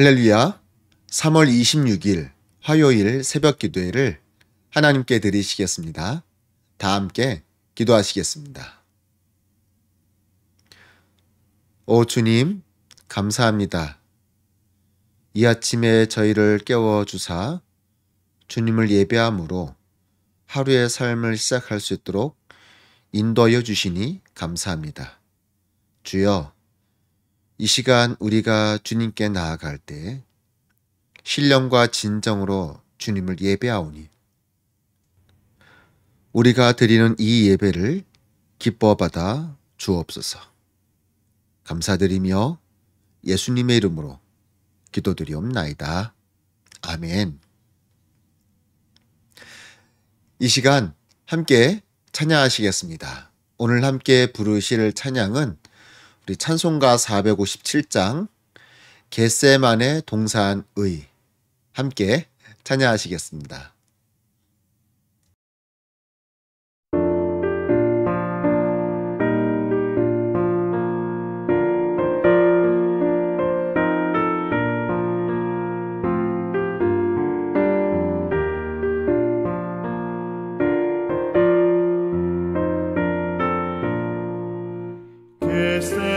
할렐루야 3월 26일 화요일 새벽 기도회를 하나님께 드리시겠습니다. 다 함께 기도하시겠습니다. 오 주님 감사합니다. 이 아침에 저희를 깨워 주사 주님을 예배함으로 하루의 삶을 시작할 수 있도록 인도하여 주시니 감사합니다. 주여 이 시간 우리가 주님께 나아갈 때 신령과 진정으로 주님을 예배하오니 우리가 드리는 이 예배를 기뻐받아 주옵소서. 감사드리며 예수님의 이름으로 기도드리옵나이다. 아멘. 이 시간 함께 찬양하시겠습니다. 오늘 함께 부르실 찬양은 우리 찬송가 457장 겟세만의 동산의 함께 찬양하시겠습니다. y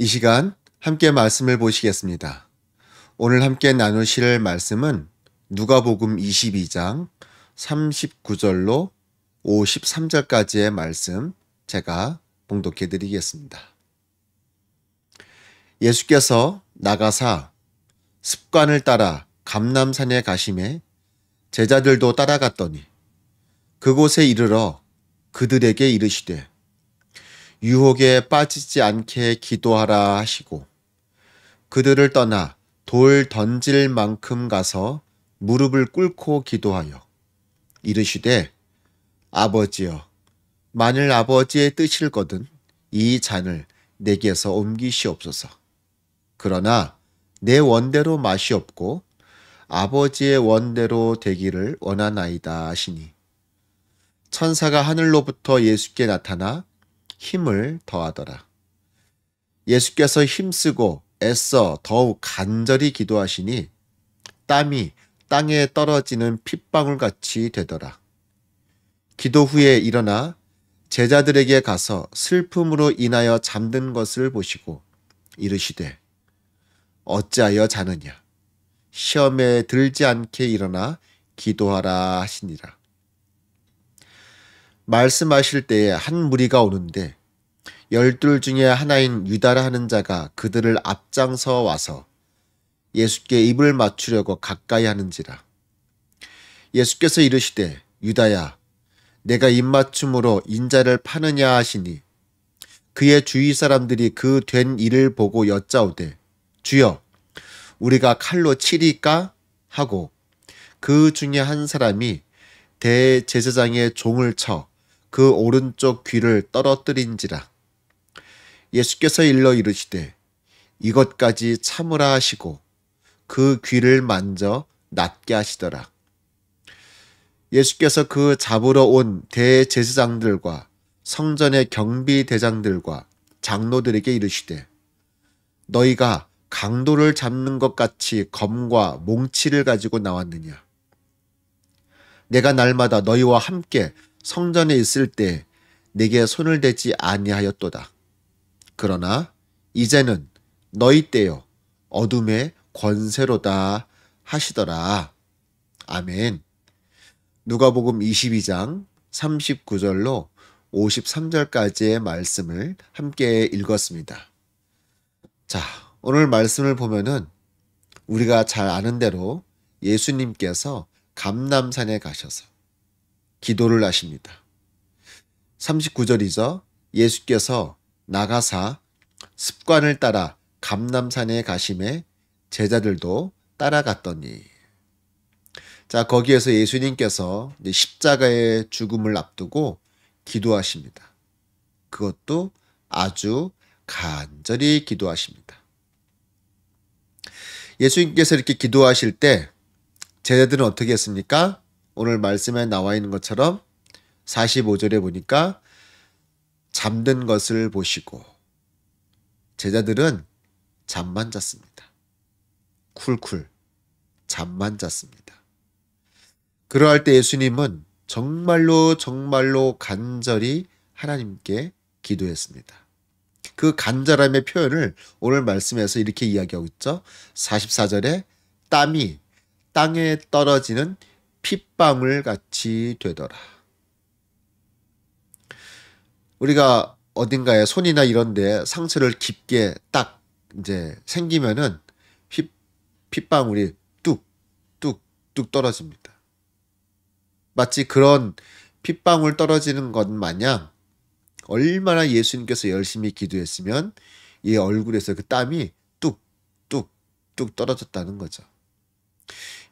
이 시간 함께 말씀을 보시겠습니다. 오늘 함께 나누실 말씀은 누가복음 22장 39절로 53절까지의 말씀 제가 봉독해 드리겠습니다. 예수께서 나가사 습관을 따라 감남산에 가심해 제자들도 따라갔더니 그곳에 이르러 그들에게 이르시되 유혹에 빠지지 않게 기도하라 하시고 그들을 떠나 돌 던질 만큼 가서 무릎을 꿇고 기도하여 이르시되 아버지여 만일 아버지의 뜻일 거든 이 잔을 내게서 옮기시옵소서. 그러나 내 원대로 맛이 없고 아버지의 원대로 되기를 원하나이다 하시니 천사가 하늘로부터 예수께 나타나 힘을 더하더라. 예수께서 힘쓰고 애써 더욱 간절히 기도하시니 땀이 땅에 떨어지는 핏방울 같이 되더라. 기도 후에 일어나 제자들에게 가서 슬픔으로 인하여 잠든 것을 보시고 이르시되 어찌하여 자느냐 시험에 들지 않게 일어나 기도하라 하시니라. 말씀하실 때에 한 무리가 오는데 열둘 중에 하나인 유다라 하는 자가 그들을 앞장서 와서 예수께 입을 맞추려고 가까이 하는지라. 예수께서 이르시되 유다야 내가 입맞춤으로 인자를 파느냐 하시니 그의 주위 사람들이 그 된 일을 보고 여짜오되 주여 우리가 칼로 치리까 하고 그 중에 한 사람이 대제사장의 종을 쳐그 오른쪽 귀를 떨어뜨린지라. 예수께서 일러 이르시되 이것까지 참으라 하시고 그 귀를 만져 낫게 하시더라. 예수께서 그 잡으러 온 대제사장들과 성전의 경비대장들과 장로들에게 이르시되 너희가 강도를 잡는 것 같이 검과 몽치를 가지고 나왔느냐 내가 날마다 너희와 함께 성전에 있을 때 내게 손을 대지 아니하였도다. 그러나 이제는 너희 때요 어둠의 권세로다 하시더라. 아멘. 누가복음 22장 39절로 53절까지의 말씀을 함께 읽었습니다. 자, 오늘 말씀을 보면은 우리가 잘 아는 대로 예수님께서 감남산에 가셔서 기도를 하십니다. 39절이죠. 예수께서 나가사 습관을 따라 감남산에 가심에 제자들도 따라갔더니 자 거기에서 예수님께서 십자가의 죽음을 앞두고 기도하십니다. 그것도 아주 간절히 기도하십니다. 예수님께서 이렇게 기도하실 때 제자들은 어떻게 했습니까? 오늘 말씀에 나와 있는 것처럼 45절에 보니까 잠든 것을 보시고 제자들은 잠만 잤습니다. 쿨쿨 잠만 잤습니다. 그러할 때 예수님은 정말로 정말로 간절히 하나님께 기도했습니다. 그 간절함의 표현을 오늘 말씀에서 이렇게 이야기하고 있죠. 44절에 땀이 땅에 떨어지는 핏방울 같이 되더라. 우리가 어딘가에 손이나 이런데 상처를 깊게 딱 이제 생기면은 핏, 핏방울이 뚝 뚝 뚝 떨어집니다. 마치 그런 핏방울 떨어지는 것 마냥 얼마나 예수님께서 열심히 기도했으면 이 얼굴에서 그 땀이 뚝 뚝 뚝 떨어졌다는 거죠.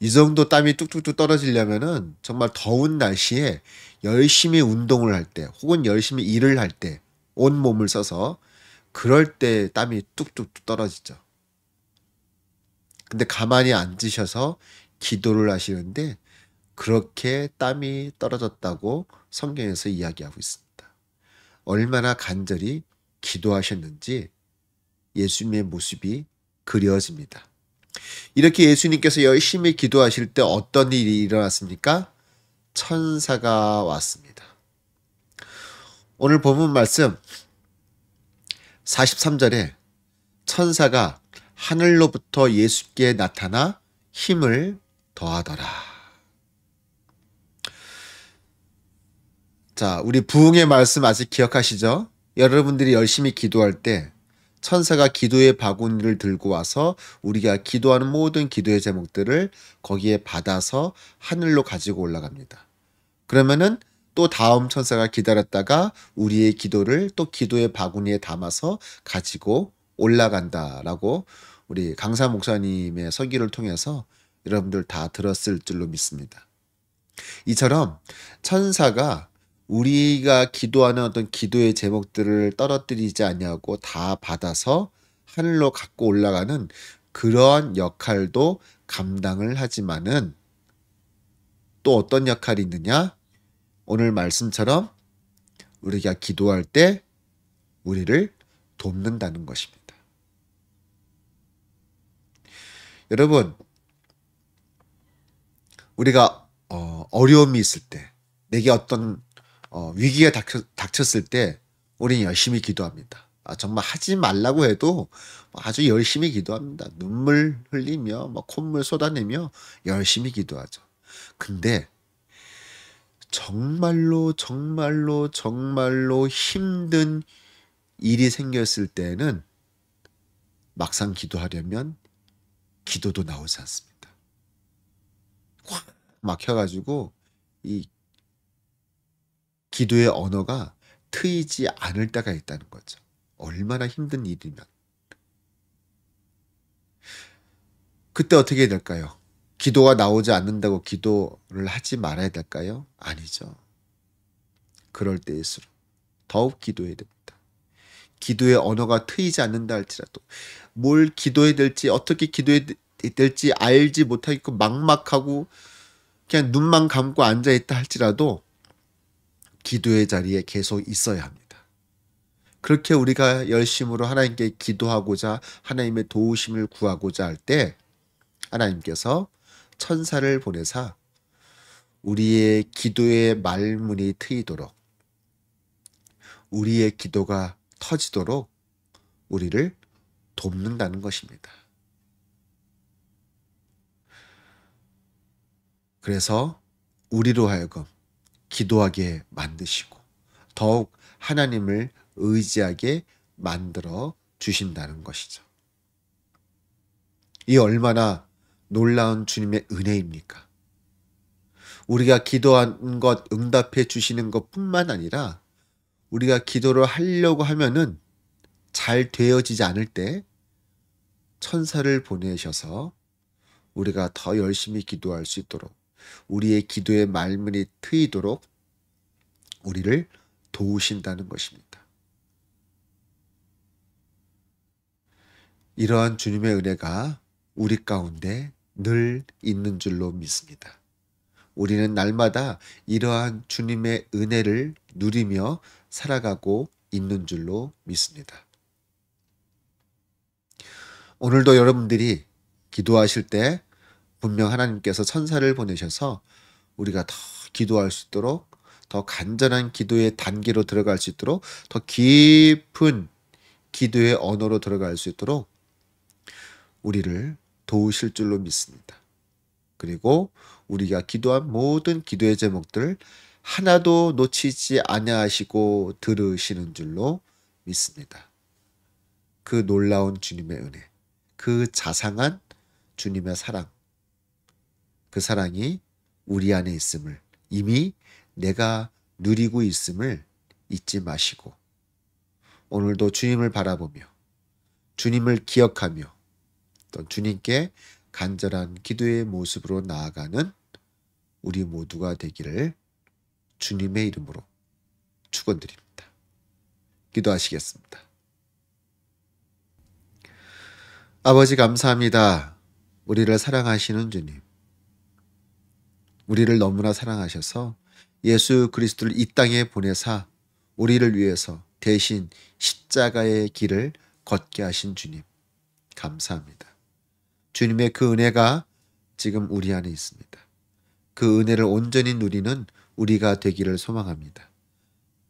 이 정도 땀이 뚝뚝뚝 떨어지려면은 정말 더운 날씨에 열심히 운동을 할 때 혹은 열심히 일을 할 때 온 몸을 써서 그럴 때 땀이 뚝뚝뚝 떨어지죠. 근데 가만히 앉으셔서 기도를 하시는데 그렇게 땀이 떨어졌다고 성경에서 이야기하고 있습니다. 얼마나 간절히 기도하셨는지 예수님의 모습이 그려집니다. 이렇게 예수님께서 열심히 기도하실 때 어떤 일이 일어났습니까? 천사가 왔습니다. 오늘 본문 말씀 43절에 천사가 하늘로부터 예수께 나타나 힘을 더하더라. 자, 우리 부흥의 말씀 아직 기억하시죠? 여러분들이 열심히 기도할 때 천사가 기도의 바구니를 들고 와서 우리가 기도하는 모든 기도의 제목들을 거기에 받아서 하늘로 가지고 올라갑니다. 그러면은 또 다음 천사가 기다렸다가 우리의 기도를 또 기도의 바구니에 담아서 가지고 올라간다라고 우리 강사 목사님의 서기를 통해서 여러분들 다 들었을 줄로 믿습니다. 이처럼 천사가 우리가 기도하는 어떤 기도의 제목들을 떨어뜨리지 아니하고 다 받아서 하늘로 갖고 올라가는 그러한 역할도 감당을 하지만은 또 어떤 역할이 있느냐? 오늘 말씀처럼 우리가 기도할 때 우리를 돕는다는 것입니다. 여러분, 우리가 어, 어려움이 있을 때, 내게 어떤 어, 위기가 닥쳤, 을때 우린 열심히 기도합니다. 아, 정말 하지 말라고 해도 뭐 아주 열심히 기도합니다. 눈물 흘리며 막 뭐 콧물 쏟아내며 열심히 기도하죠. 근데 정말로 정말로 정말로 힘든 일이 생겼을 때는 막상 기도하려면 기도도 나오지 않습니다. 확 막혀가지고 이 기도의 언어가 트이지 않을 때가 있다는 거죠. 얼마나 힘든 일이면. 그때 어떻게 해야 될까요? 기도가 나오지 않는다고 기도를 하지 말아야 될까요? 아니죠. 그럴 때일수록 더욱 기도해야 됩니다. 기도의 언어가 트이지 않는다 할지라도 뭘 기도해야 될지 어떻게 기도해야 될지 알지 못하겠고 막막하고 그냥 눈만 감고 앉아 있다 할지라도 기도의 자리에 계속 있어야 합니다. 그렇게 우리가 열심으로 하나님께 기도하고자 하나님의 도우심을 구하고자 할 때 하나님께서 천사를 보내사 우리의 기도의 말문이 트이도록 우리의 기도가 터지도록 우리를 돕는다는 것입니다. 그래서 우리로 하여금 기도하게 만드시고 더욱 하나님을 의지하게 만들어 주신다는 것이죠. 이 얼마나 놀라운 주님의 은혜입니까? 우리가 기도한 것 응답해 주시는 것 뿐만 아니라 우리가 기도를 하려고 하면은 잘 되어지지 않을 때 천사를 보내셔서 우리가 더 열심히 기도할 수 있도록 우리의 기도의 말문이 트이도록 우리를 도우신다는 것입니다. 이러한 주님의 은혜가 우리 가운데 늘 있는 줄로 믿습니다. 우리는 날마다 이러한 주님의 은혜를 누리며 살아가고 있는 줄로 믿습니다. 오늘도 여러분들이 기도하실 때 분명 하나님께서 천사를 보내셔서 우리가 더 기도할 수 있도록 더 간절한 기도의 단계로 들어갈 수 있도록 더 깊은 기도의 언어로 들어갈 수 있도록 우리를 도우실 줄로 믿습니다. 그리고 우리가 기도한 모든 기도의 제목들 하나도 놓치지 아니하시고 들으시는 줄로 믿습니다. 그 놀라운 주님의 은혜, 그 자상한 주님의 사랑, 그 사랑이 우리 안에 있음을 이미 내가 누리고 있음을 잊지 마시고 오늘도 주님을 바라보며 주님을 기억하며 또 주님께 간절한 기도의 모습으로 나아가는 우리 모두가 되기를 주님의 이름으로 축원드립니다. 기도하시겠습니다. 아버지 감사합니다. 우리를 사랑하시는 주님. 우리를 너무나 사랑하셔서 예수 그리스도를 이 땅에 보내사 우리를 위해서 대신 십자가의 길을 걷게 하신 주님 감사합니다. 주님의 그 은혜가 지금 우리 안에 있습니다. 그 은혜를 온전히 누리는 우리가 되기를 소망합니다.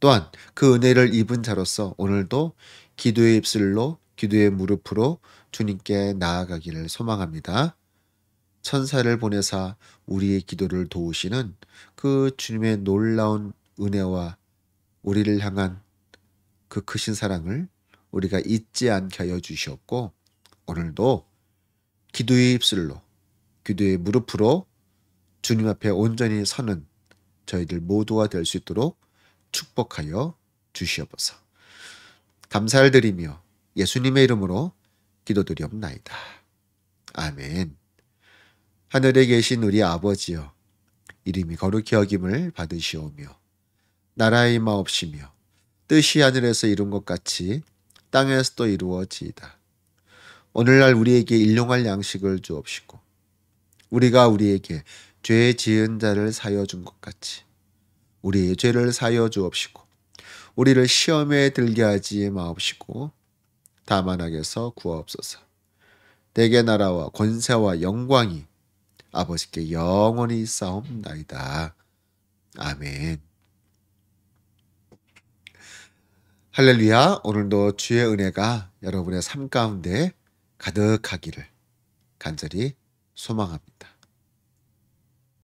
또한 그 은혜를 입은 자로서 오늘도 기도의 입술로 기도의 무릎으로 주님께 나아가기를 소망합니다. 천사를 보내사 우리의 기도를 도우시는 그 주님의 놀라운 은혜와 우리를 향한 그 크신 사랑을 우리가 잊지 않게 하여 주셨고 시 오늘도 기도의 입술로 기도의 무릎으로 주님 앞에 온전히 서는 저희들 모두가 될 수 있도록 축복하여 주시옵소서. 감사를 드리며 예수님의 이름으로 기도드리옵나이다. 아멘. 하늘에 계신 우리 아버지여 이름이 거룩히 여김을 받으시오며 나라의 마옵시며 뜻이 하늘에서 이룬 것 같이 땅에서도 이루어지이다. 오늘날 우리에게 일용할 양식을 주옵시고 우리가 우리에게 죄 지은 자를 사여 준 것 같이 우리의 죄를 사여 주옵시고 우리를 시험에 들게 하지 마옵시고 다만 하게서 구하옵소서. 대개 나라와 권세와 영광이 아버지께 영원히 싸움나이다. 아멘. 할렐루야, 오늘도 주의 은혜가 여러분의 삶 가운데 가득하기를 간절히 소망합니다.